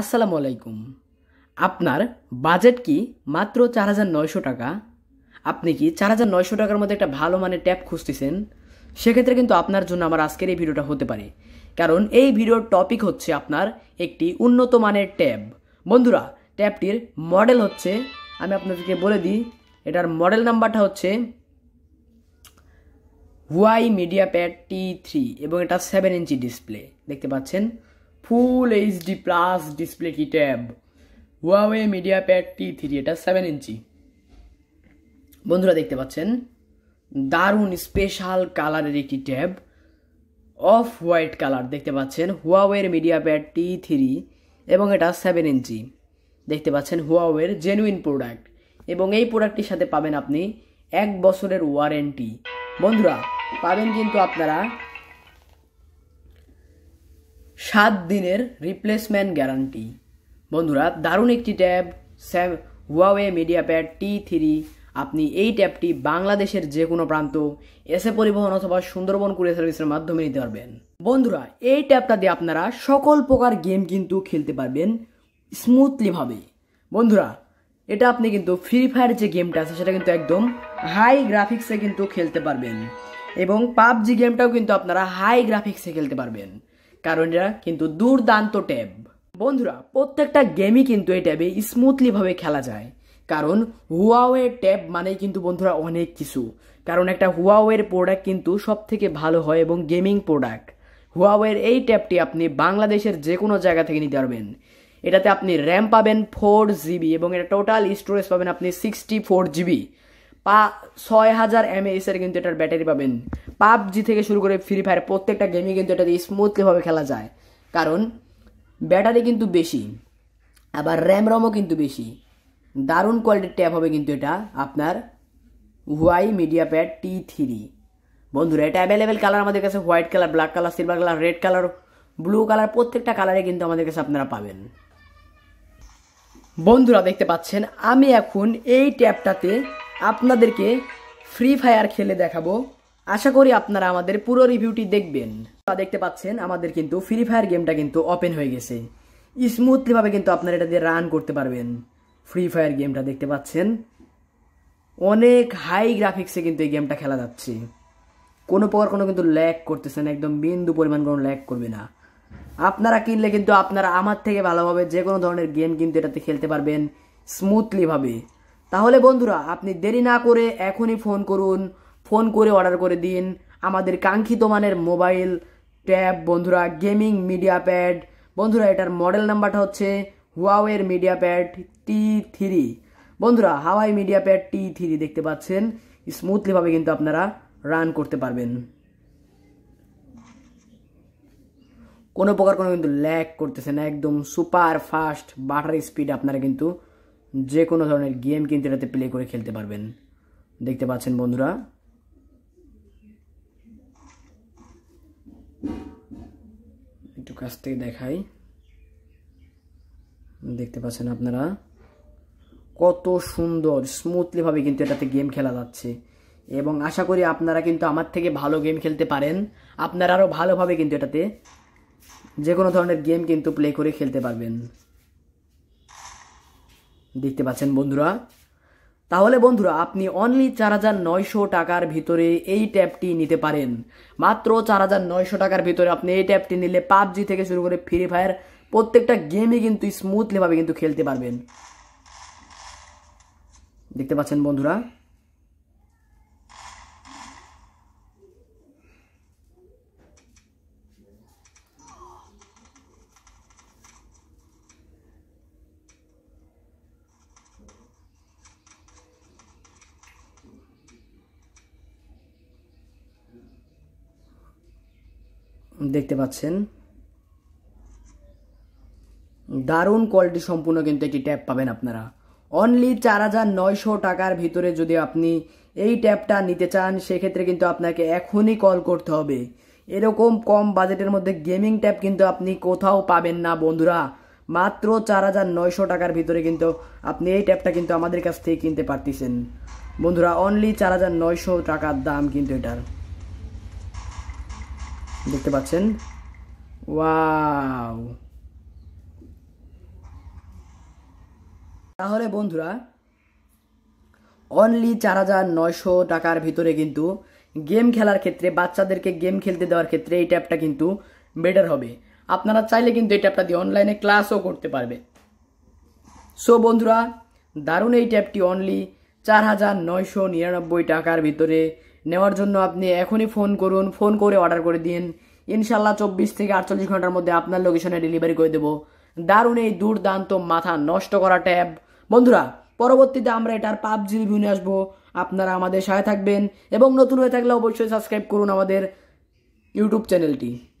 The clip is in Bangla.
আসসালামু আলাইকুম আপনার বাজেট কি মাত্র চার হাজার নয়শো টাকা আপনি কি চার হাজার নয়শো টাকার মধ্যে একটা ভালো মানের ট্যাপ খুঁজতেছেন সেক্ষেত্রে কিন্তু আপনার জন্য আমার আজকের এই ভিডিওটা হতে পারে কারণ এই ভিডিওর টপিক হচ্ছে আপনার একটি উন্নত মানের ট্যাব বন্ধুরা ট্যাবটির মডেল হচ্ছে আমি আপনাদেরকে বলে দিই এটার মডেল নাম্বারটা হচ্ছে Y media pad T three এবং এটা সেভেন ইঞ্চি ডিসপ্লে দেখতে পাচ্ছেন ফুল এইচডি প্লাস ডিসপ্লে কি tab Huawei media pad T three এটা সেভেন ইঞ্চি বন্ধুরা দেখতে পাচ্ছেন দারুণ স্পেশাল কালারের একটি ট্যাব অফ হোয়াইট কালার দেখতে পাচ্ছেন হুয়াওয়ের মিডিয়া প্যাড টি থ্রি এবং এটা সেভেন ইঞ্চি দেখতে পাচ্ছেন হুয়াওয়ের জেনুইন প্রোডাক্ট এবং এই প্রোডাক্টটির সাথে পাবেন আপনি এক বছরের ওয়ারেন্টি বন্ধুরা পাবেন কিন্তু আপনারা সাত দিনের রিপ্লেসমেন্ট গ্যারান্টি বন্ধুরা দারুণ একটি ট্যাব স্যাম Huawei media pad T three আপনি এই ট্যাবটি বাংলাদেশের যে কোনো প্রান্ত এসে পরিবহন অথবা সুন্দরবন কুরিয়ার সার্ভিসের মাধ্যমে নিতে পারবেন বন্ধুরা এই ট্যাবটা দিয়ে আপনারা সকল প্রকার গেম কিন্তু খেলতে পারবেন স্মুথলিভাবে বন্ধুরা এটা আপনি কিন্তু ফ্রি ফায়ার যে গেমটা আছে সেটা কিন্তু একদম হাই গ্রাফিক্সে কিন্তু খেলতে পারবেন এবং পাবজি গেমটাও কিন্তু আপনারা হাই গ্রাফিক্সে খেলতে পারবেন কারণ এরা কিন্তু দুর্দান্ত ট্যাব বন্ধুরা প্রত্যেকটা গেমই কিন্তু এই ট্যাবে স্মুথলিভাবে খেলা যায় কারণ হুয়াওয়ের ট্যাব মানেই কিন্তু বন্ধুরা অনেক কিছু কারণ একটা হুয়াওয়ের প্রোডাক্ট কিন্তু সব থেকে ভালো হয় এবং গেমিং প্রোডাক্ট হুয়াওয়ের এই ট্যাবটি আপনি বাংলাদেশের যে কোনো জায়গা থেকে নিতে পারবেন এটাতে আপনি র্যাম পাবেন ফোর জিবি এবং এটা টোটাল স্টোরেজ পাবেন আপনি সিক্সটি ফোর জিবি পা ছয় হাজার এমএএসের কিন্তু এটার ব্যাটারি পাবেন পাবজি থেকে শুরু করে ফ্রি ফায়ার প্রত্যেকটা গেমে কিন্তু এটা দিয়ে স্মুথলিভাবে খেলা যায় কারণ ব্যাটারি কিন্তু বেশি আবার র্যাম রমও কিন্তু বেশি দারুণ কোয়ালিটির ট্যাব হবে কিন্তু এটা আপনার Huawei media pad T three বন্ধুরা এটা অ্যাভেলেবেল কালার আমাদের কাছে white colour black colour silver colour red colour blue colour প্রত্যেকটা কালারে কিন্তু আমাদের কাছে আপনারা পাবেন বন্ধুরা দেখতে পাচ্ছেন আমি এখন এই ট্যাবটাতে আপনাদেরকে ফ্রি ফায়ার খেলে দেখাবো আশা করি আপনারা আমাদের পুরো রিভিউটি দেখবেন তা দেখতে পাচ্ছেন আমাদের কিন্তু ফ্রি ফায়ার গেমটা কিন্তু ওপেন হয়ে গেছে স্মুথলিভাবে কিন্তু আপনারা এটা দিয়ে রান করতে পারবেন ফ্রি ফায়ার গেমটা দেখতে পাচ্ছেন অনেক হাই গ্রাফিক্সে কিন্তু এই গেমটা খেলা যাচ্ছে কোনো প্রকার কোনো কিন্তু ল্যাক করতেছে না একদম বিন্দু পরিমাণ কোনো ল্যাক করবে না আপনারা কিনলে কিন্তু আপনারা আমার থেকে ভালোভাবে যে কোনো ধরনের গেম কিন্তু এটাতে খেলতে পারবেন স্মুথলিভাবে তাহলে বন্ধুরা আপনি দেরি না করে এখনই ফোন করুন ফোন করে অর্ডার করে দিন আমাদের কাঙ্ক্ষিত মানের মোবাইল ট্যাব বন্ধুরা গেমিং মিডিয়া প্যাড বন্ধুরা এটার মডেল নাম্বারটা হচ্ছে হুয়াওয়ের মিডিয়া প্যাড টি থ্রি বন্ধুরা Huawei media pad T three দেখতে পাচ্ছেন স্মুথলিভাবে কিন্তু আপনারা রান করতে পারবেন কোনো প্রকার কোনো কিন্তু ল্যাক করতেছে না একদম সুপার ফাস্ট বাটার স্পিড আপনারা কিন্তু যে কোনো ধরনের গেম কিন্তু এটাতে প্লে করে খেলতে পারবেন দেখতে পাচ্ছেন বন্ধুরা একটু কাছ থেকে দেখাই দেখতে পাচ্ছেন আপনারা কত সুন্দর স্মুথলিভাবে কিন্তু এটাতে গেম খেলা যাচ্ছে এবং আশা করি আপনারা কিন্তু আমার থেকে ভালো গেম খেলতে পারেন আপনারা আরও ভালোভাবে কিন্তু এটাতে যে কোনো ধরনের গেম কিন্তু প্লে করে খেলতে পারবেন দেখতে পাচ্ছেন বন্ধুরা তাহলে বন্ধুরা আপনি অনলি চার হাজার নয়শো টাকার ভিতরে এই ট্যাবটি নিতে পারেন মাত্র চার হাজার নয়শো টাকার ভিতরে আপনি এই ট্যাবটি নিলে পাবজি থেকে শুরু করে ফ্রি ফায়ার প্রত্যেকটা গেমই কিন্তু স্মুথলিভাবে কিন্তু খেলতে পারবেন দেখতে পাচ্ছেন বন্ধুরা দেখতে পাচ্ছেন দারুণ কোয়ালিটি সম্পূর্ণ কিন্তু একটি ট্যাপ পাবেন আপনারা অনলি চার হাজার নয়শো টাকার ভিতরে যদি আপনি এই ট্যাপটা নিতে চান সেক্ষেত্রে কিন্তু আপনাকে এখনই কল করতে হবে এরকম কম বাজেটের মধ্যে গেমিং ট্যাপ কিন্তু আপনি কোথাও পাবেন না বন্ধুরা মাত্র চার হাজার নয়শো টাকার ভিতরে কিন্তু আপনি এই ট্যাপটা কিন্তু আমাদের কাছ থেকে কিনতে পারতেছেন বন্ধুরা অনলি চার হাজার নয়শো টাকার দাম কিন্তু এটার দেখতে পাচ্ছেন ওয়াও তাহলে বন্ধুরা অনলি চার হাজার নয়শো টাকার ভিতরে কিন্তু গেম খেলার ক্ষেত্রে বাচ্চাদেরকে গেম খেলতে দেওয়ার ক্ষেত্রে এই ট্যাপটা কিন্তু বেটার হবে আপনারা চাইলে কিন্তু এই ট্যাপটা দিয়ে অনলাইনে ক্লাসও করতে পারবে সো বন্ধুরা দারুণ এই ট্যাবটি অনলি চার হাজার নয়শো নিরানব্বই টাকার ভিতরে নেওয়ার জন্য আপনি এখনই ফোন করুন ফোন করে অর্ডার করে দিন ইনশাল্লাহ চব্বিশ থেকে আটচল্লিশ ঘন্টার মধ্যে আপনার লোকেশনে ডেলিভারি করে দেবো দারুণ এই দুর্দান্ত মাথা নষ্ট করা ট্যাব বন্ধুরা পরবর্তীতে আমরা এটার পাবজি রিভিউ নিয়ে আসবো আপনারা আমাদের সাথে থাকবেন এবং নতুন হয়ে থাকলে অবশ্যই সাবস্ক্রাইব করুন আমাদের ইউটিউব চ্যানেলটি